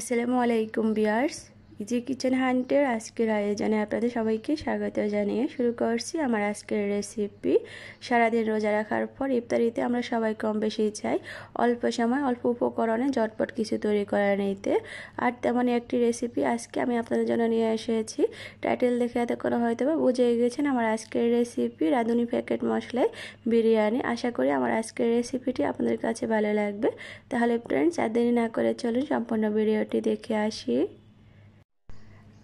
আসসালামু আলাইকুম বিয়ার্স easy kitchen হান্টের আজকের আয়োজনে আপনাদের সবাইকে স্বাগত জানিয়ে শুরু করছি আমার আজকের রেসিপি সারাদিন রোজা রাখার পর ইফতারিতে আমরা সবাই কম বেশি চাই অল্প সময় অল্প উপকরণে ঝটপট কিছু তৈরি করে নিতে আর তেমনই একটি রেসিপি আজকে আমি আপনাদের জন্য নিয়ে এসেছি টাইটেল দেখে এত করে হয়তো বা বুঝে গেছেন আমার আজকের রেসিপি রাঁধুনি প্যাকেট মশলায় বিরিয়ানি আশা করি আমার আজকের রেসিপিটি আপনাদের কাছে ভালো লাগবে তাহলে ফ্রেন্ডস আর দেরি না করে চলুন সম্পূর্ণ ভিডিওটি দেখে আসি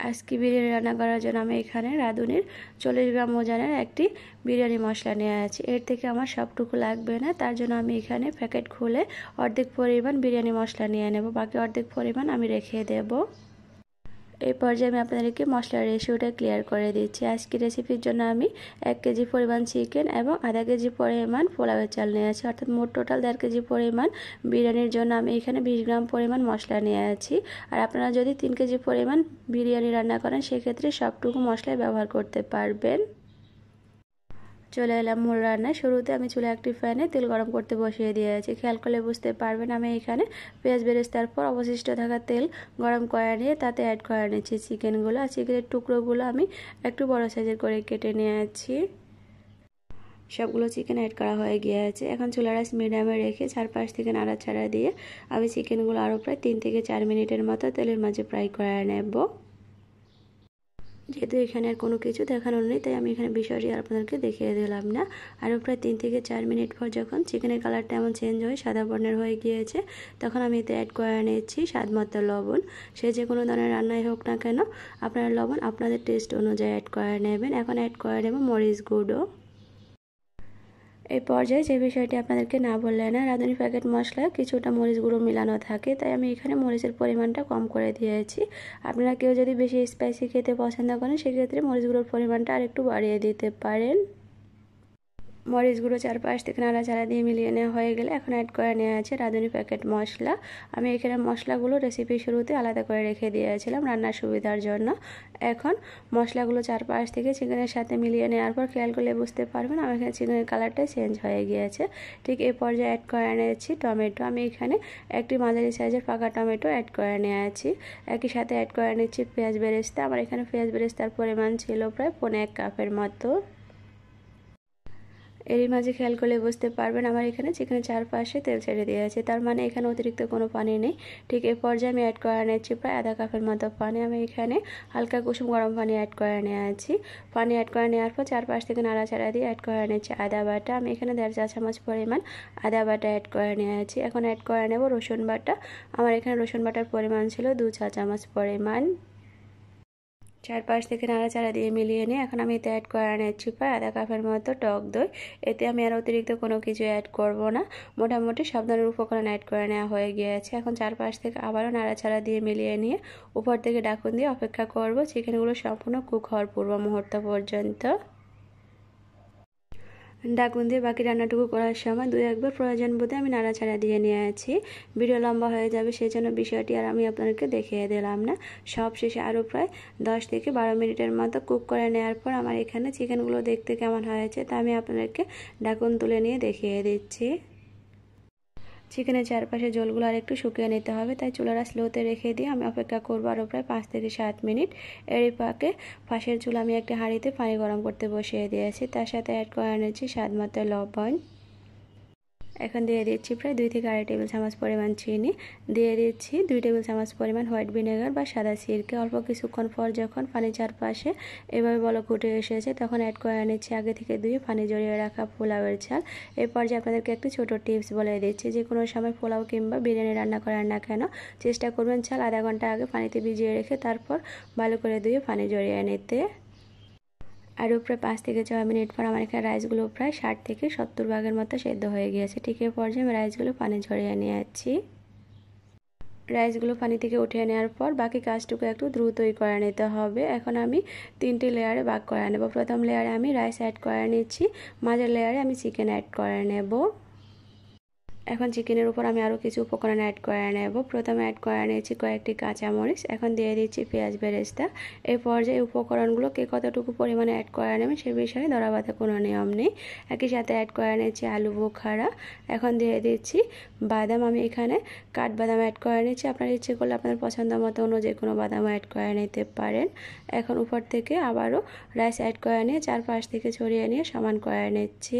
আজকে বিরিয়ানি রান্না করার জন্য আমি এখানে রাঁধুনির চল্লিশ গ্রাম ওজনের একটি বিরিয়ানি মশলা নিয়ে আছি এর থেকে আমার সবটুকু লাগবে না তার জন্য আমি এখানে প্যাকেট খুলে অর্ধেক পরিমাণ বিরিয়ানি মশলা নিয়ে নেব বাকি অর্ধেক পরিমাণ আমি রেখে দেবো এই পর্যায়ে আমি আপনাদেরকে মশলার রেশিওটা ক্লিয়ার করে দিচ্ছি আজকে রেসিপির জন্য আমি এক কেজি পরিমাণ চিকেন এবং আধা কেজি পরিমাণ পোলাও চাল নিয়ে আছি অর্থাৎ মোট টোটাল দেড় কেজি পরিমাণ বিরিয়ানির জন্য আমি এখানে বিশ গ্রাম পরিমাণ মশলা নিয়ে আছি আর আপনারা যদি তিন কেজি পরিমাণ বিরিয়ানি রান্না করেন সেক্ষেত্রে সবটুকু মশলাই ব্যবহার করতে পারবেন চলে এলাম মূল রান্নায় শুরুতে আমি চুলা একটি ফ্যানে তেল গরম করতে বসিয়ে দিয়ে আছি খেয়াল করলে বুঝতে পারবেন আমি এখানে পেঁয়াজ বেরেস্তার পর অবশিষ্ট থাকা তেল গরম করে নিয়ে তাতে অ্যাড করে নিচ্ছি চিকেনগুলো আর চিকেনের টুকরোগুলো আমি একটু বড় সাইজের করে কেটে নিয়ে আছি সবগুলো চিকেন অ্যাড করা হয়ে গিয়েছে এখন চুলা রাইস মিডিয়ামে রেখে চারপাশ থেকে নাড়াচাড়া দিয়ে আমি চিকেনগুলো আরও প্রায় তিন থেকে চার মিনিটের মতো তেলের মাঝে ফ্রাই করে নেব যেহেতু এখানে আর কোনো কিছু দেখানোর নেই তাই আমি এখানে বিষয়টি আপনাদেরকে দেখিয়ে দিলাম না আরও প্রায় তিন থেকে চার মিনিট পর যখন চিকেনের কালারটা এমন চেঞ্জ হয়ে সাদা বর্ণের হয়ে গিয়েছে তখন আমি এতে অ্যাড করে নিয়েছি স্বাদমতো লবণ সে যে কোনো ধরনের রান্নাই হোক না কেন আপনারা লবণ আপনাদের টেস্ট অনুযায়ী অ্যাড করে নেবেন এখন অ্যাড করে নেব মরিচ গুঁড়ো এই পর্যায়ে যে বিষয়টি আপনাদেরকে না বললে না রাঁধুনি প্যাকেট মশলা কিছুটা মরিচ গুঁড়ো মিলানো থাকে তাই আমি এখানে মরিচের পরিমাণটা কম করে দিয়েছি আপনারা কেউ যদি বেশি স্পাইসি খেতে পছন্দ করেন সেক্ষেত্রে মরিচ গুঁড়োর পরিমাণটা আর একটু বাড়িয়ে দিতে পারেন মরিচগুলো চারপাশ থেকে ছাড়া দিয়ে মিলিয়ে নেওয়া হয়ে গেলে এখন অ্যাড করে নেওয়া আছে রাঁধুনি প্যাকেট মশলা আমি এখানে মশলাগুলো রেসিপি শুরুতে আলাদা করে রেখে দিয়েছিলাম রান্নার সুবিধার জন্য এখন মশলাগুলো চারপাশ থেকে চিকেনের সাথে মিলিয়ে নেওয়ার পর খেয়াল করলে বুঝতে পারবেন আমার এখানে চিকেনের কালারটা চেঞ্জ হয়ে গিয়েছে ঠিক এই পর্যায়ে অ্যাড করে নিয়েছি টমেটো আমি এখানে একটি মাঝারি সাইজের পাকা টমেটো অ্যাড করে আছি একই সাথে অ্যাড করে নিচ্ছি পেঁয়াজ বেরেস্তা আমার এখানে পেঁয়াজ বেরেস্তার পরিমাণ ছিল প্রায় পনেরো এক কাপের মতো এরই মাঝে খেয়াল করলে বুঝতে পারবেন আমার এখানে যেখানে চারপাশে তেল ছেড়ে দিয়ে আছে তার মানে এখানে অতিরিক্ত কোনো পানি নেই ঠিক এ পর্যায়ে আমি অ্যাড করে আনেছি প্রায় আধা কাপের মতো পানি আমি এখানে হালকা কুসুম গরম পানি অ্যাড করে নিয়ে আছি পানি অ্যাড করে নেওয়ার পর চারপাশ থেকে নাড়াচাড়া দিয়ে অ্যাড করে এনেছি আদা বাটা আমি এখানে দেড় চা চামচ পরিমাণ আদা বাটা অ্যাড করে নিয়ে আছি এখন অ্যাড করে নেব রসুন বাটা আমার এখানে রসুন বাটার পরিমাণ ছিল দু চা চামচ পরিমাণ চারপাশ থেকে নাড়াচাড়া দিয়ে মিলিয়ে নিয়ে এখন আমি এতে অ্যাড করে নিচ্ছি প্রায় আধা কাপের মতো টক দই এতে আমি আর অতিরিক্ত কোনো কিছু অ্যাড করব না মোটামুটি সব ধরনের উপকরণ অ্যাড করে নেওয়া হয়ে গিয়েছে এখন চারপাশ থেকে আবারও নাড়াচাড়া দিয়ে মিলিয়ে নিয়ে উপর থেকে ডাকুন দিয়ে অপেক্ষা করব চিকেনগুলো সম্পূর্ণ কুক হওয়ার পূর্ব মুহূর্ত পর্যন্ত ডাকুন দিয়ে বাকি রান্নাটুকু করার সময় দু একবার প্রয়োজন বোধে আমি নাড়াচাড়া দিয়ে নিয়ে আছি ভিডিও লম্বা হয়ে যাবে সেই জন্য বিষয়টি আর আমি আপনাদেরকে দেখিয়ে দিলাম না সব শেষে আরও প্রায় দশ থেকে বারো মিনিটের মতো কুক করে নেওয়ার পর আমার এখানে চিকেনগুলো দেখতে কেমন হয়েছে তা আমি আপনাদেরকে ডাকুন তুলে নিয়ে দেখিয়ে দিচ্ছি চিকেনের চারপাশে জলগুলো আর একটু শুকিয়ে নিতে হবে তাই চুলাটা স্লোতে রেখে দিয়ে আমি অপেক্ষা করবো আরও প্রায় পাঁচ থেকে সাত মিনিট এর পাকে পাশের চুলা আমি একটি হাঁড়িতে পানি গরম করতে বসিয়ে দিয়েছি তার সাথে অ্যাড করে এনেছি স্বাদ মতো লবণ এখন দিয়ে দিচ্ছি প্রায় দুই থেকে আড়াই টেবিল চামচ পরিমাণ চিনি দিয়ে দিচ্ছি দুই টেবিল চামচ পরিমাণ হোয়াইট ভিনেগার বা সাদা সিরকে অল্প কিছুক্ষণ পর যখন পানি চারপাশে এভাবে বলো উঠে এসেছে তখন অ্যাড করে নিচ্ছি আগে থেকে ধুয়ে পানি জড়িয়ে রাখা পোলাওয়ের চাল এরপর যে আপনাদেরকে একটি ছোট টিপস বলে দিচ্ছি যে কোনো সময় পোলাও কিংবা বিরিয়ানি রান্না করার না কেন চেষ্টা করবেন চাল আধা ঘন্টা আগে পানিতে ভিজিয়ে রেখে তারপর ভালো করে ধুয়ে পানি জড়িয়ে নিতে আর উপরে পাঁচ থেকে ছয় মিনিট পর আমার এখানে রাইসগুলো প্রায় ষাট থেকে সত্তর ভাগের মতো সেদ্ধ হয়ে গিয়েছে ঠিক এর পর্যায়ে আমি রাইসগুলো পানি ঝরিয়ে নিয়ে যাচ্ছি রাইসগুলো পানি থেকে উঠিয়ে নেওয়ার পর বাকি কাজটুকু একটু দ্রুতই করে নিতে হবে এখন আমি তিনটি লেয়ারে ভাগ করে নেব প্রথম লেয়ারে আমি রাইস অ্যাড করে নিচ্ছি মাঝের লেয়ারে আমি চিকেন অ্যাড করে নেব এখন চিকেনের উপর আমি আরও কিছু উপকরণ অ্যাড করে নেব প্রথমে অ্যাড করে নিয়েছি কয়েকটি কাঁচামরিচ এখন দিয়ে দিচ্ছি পেঁয়াজ বেরেস্তা এই পর্যায়ে উপকরণগুলো কে কতটুকু পরিমাণে অ্যাড করে নেবে সে বিষয়ে ধরাবাতে কোনো নিয়ম নেই একই সাথে অ্যাড করে নিয়েছি আলু বোখারা এখন দিয়ে দিচ্ছি বাদাম আমি এখানে কাঠ বাদাম অ্যাড করে নিয়েছি আপনার ইচ্ছে করলে আপনার পছন্দ মতো অন্য যে কোনো বাদাম অ্যাড করে নিতে পারেন এখন উপর থেকে আবারও রাইস অ্যাড করে নিয়ে চারপাশ থেকে ছড়িয়ে নিয়ে সমান করে নিচ্ছি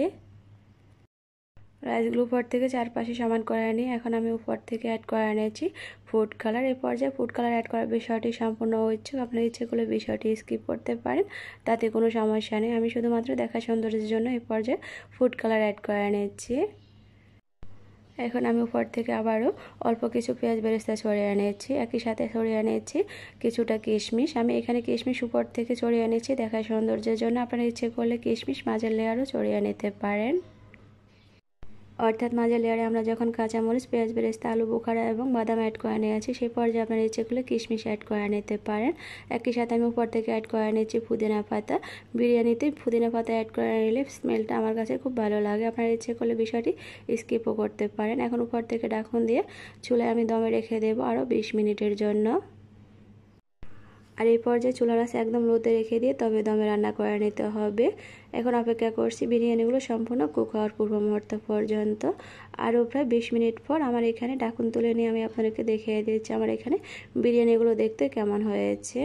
রাইসগুলো উপর থেকে চারপাশে সমান করে নিই এখন আমি উপর থেকে অ্যাড করে নিয়েছি ফুড কালার এ পর্যায়ে ফুড কালার অ্যাড করার বিষয়টি সম্পূর্ণ ইচ্ছুক আপনার ইচ্ছে করলে বিষয়টি স্কিপ করতে পারেন তাতে কোনো সমস্যা নেই আমি শুধুমাত্র দেখা সৌন্দর্যের জন্য এই পর্যায়ে ফুড কালার অ্যাড করে নিয়েছি এখন আমি উপর থেকে আবারও অল্প কিছু পেঁয়াজ বেরেস্তা ছড়িয়ে নিয়েছি একই সাথে ছড়িয়ে নিয়েছি কিছুটা কিশমিশ আমি এখানে কিশমিশ উপর থেকে ছড়িয়ে নিয়েছি দেখা সৌন্দর্যের জন্য আপনার ইচ্ছে করলে কিশমিশ মাঝের লেয়ারও ছড়িয়ে নিতে পারেন অর্থাৎ মাঝে লেয়ারে আমরা যখন কাঁচামরিচ পেঁয়াজ বেরেস্তা আলু বোখারা এবং বাদাম অ্যাড করে নিয়েছি সেই পর্যায়ে আপনার ইচ্ছে করলে কিশমিশ অ্যাড করে নিতে পারেন একই সাথে আমি উপর থেকে অ্যাড করে নিয়েছি পুদিনা পাতা বিরিয়ানিতে পুদিনা পাতা অ্যাড করে নিলে স্মেলটা আমার কাছে খুব ভালো লাগে আপনার ইচ্ছে করলে বিষয়টি স্কিপও করতে পারেন এখন উপর থেকে ডাকুন দিয়ে চুলায় আমি দমে রেখে দেবো আরও বিশ মিনিটের জন্য আর এই পর্যায়ে চুলা রাশি একদম রোদে রেখে দিয়ে তবে দমে রান্না করে নিতে হবে এখন অপেক্ষা করছি বিরিয়ানিগুলো সম্পূর্ণ কুক হওয়ার পূর্ব মুহূর্ত পর্যন্ত আরও প্রায় বিশ মিনিট পর আমার এখানে ডাকুন তুলে নিয়ে আমি আপনাদেরকে দেখিয়ে দিচ্ছি আমার এখানে বিরিয়ানিগুলো দেখতে কেমন হয়েছে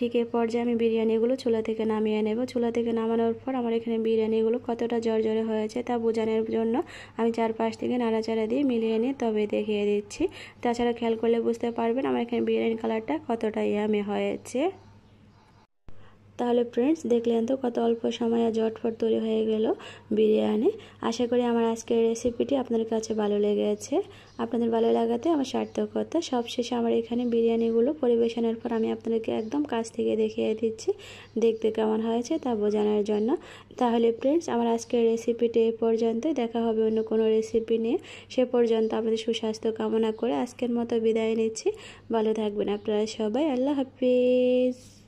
ঠিক এ পর্যায়ে আমি বিরিয়ানিগুলো চুলা থেকে নামিয়ে নেব চুলা থেকে নামানোর পর আমার এখানে বিরিয়ানিগুলো কতটা জর্জরে হয়েছে তা বোঝানোর জন্য আমি চারপাশ থেকে নাড়াচাড়া দিয়ে মিলিয়ে নিয়ে তবে দেখিয়ে দিচ্ছি তাছাড়া খেয়াল করলে বুঝতে পারবেন আমার এখানে বিরিয়ানির কালারটা কতটা ইয়ামে হয়েছে তাহলে ফ্রেন্ডস দেখলেন তো কত অল্প সময়ে জটফট তৈরি হয়ে গেল বিরিয়ানি আশা করি আমার আজকের রেসিপিটি আপনাদের কাছে ভালো লেগেছে আপনাদের ভালো লাগাতে আমার সার্থকতা সবশেষে আমার এখানে বিরিয়ানিগুলো পরিবেশনের পর আমি আপনাদেরকে একদম কাছ থেকে দেখিয়ে দিচ্ছি দেখতে কেমন হয়েছে তা বোঝানোর জন্য তাহলে ফ্রেন্ডস আমার আজকের রেসিপিটি এ পর্যন্তই দেখা হবে অন্য কোনো রেসিপি নিয়ে সে পর্যন্ত আপনাদের সুস্বাস্থ্য কামনা করে আজকের মতো বিদায় নিচ্ছি ভালো থাকবেন আপনারা সবাই আল্লাহ হাফিজ